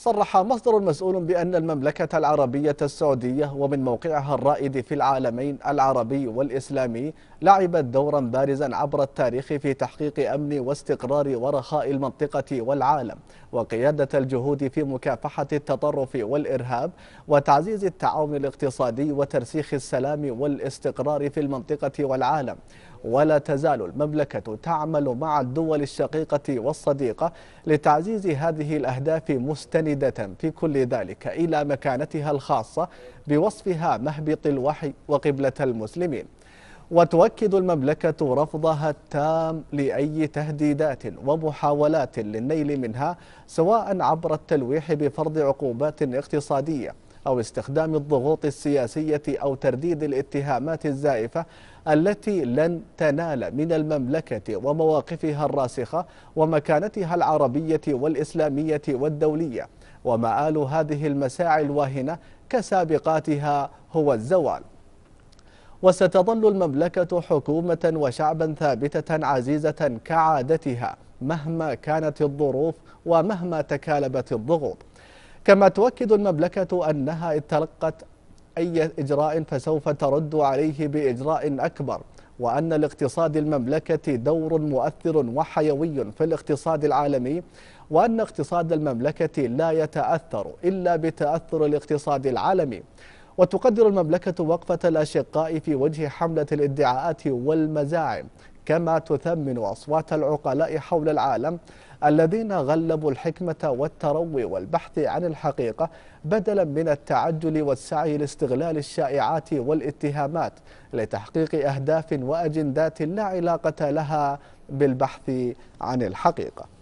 صرح مصدر مسؤول بأن المملكة العربية السعودية ومن موقعها الرائد في العالمين العربي والإسلامي لعبت دورا بارزا عبر التاريخ في تحقيق أمن واستقرار ورخاء المنطقة والعالم وقيادة الجهود في مكافحة التطرف والإرهاب وتعزيز التعاون الاقتصادي وترسيخ السلام والاستقرار في المنطقة والعالم ولا تزال المملكة تعمل مع الدول الشقيقة والصديقة لتعزيز هذه الأهداف مستندة في كل ذلك إلى مكانتها الخاصة بوصفها مهبط الوحي وقبلة المسلمين وتؤكد المملكة رفضها التام لأي تهديدات ومحاولات للنيل منها سواء عبر التلويح بفرض عقوبات اقتصادية أو استخدام الضغوط السياسية أو ترديد الاتهامات الزائفة التي لن تنال من المملكة ومواقفها الراسخة ومكانتها العربية والإسلامية والدولية ومآل هذه المساعي الواهنة كسابقاتها هو الزوال وستظل المملكة حكومة وشعبا ثابتة عزيزة كعادتها مهما كانت الظروف ومهما تكالبت الضغوط كما تؤكد المملكة أنها إن تلقت أي إجراء فسوف ترد عليه بإجراء أكبر وأن لاقتصاد المملكة دور مؤثر وحيوي في الاقتصاد العالمي وأن اقتصاد المملكة لا يتأثر إلا بتأثر الاقتصاد العالمي وتقدر المملكة وقفة الأشقاء في وجه حملة الادعاءات والمزاعم كما تثمن أصوات العقلاء حول العالم الذين غلبوا الحكمة والتروي والبحث عن الحقيقة بدلا من التعجل والسعي لاستغلال الشائعات والاتهامات لتحقيق أهداف وأجندات لا علاقة لها بالبحث عن الحقيقة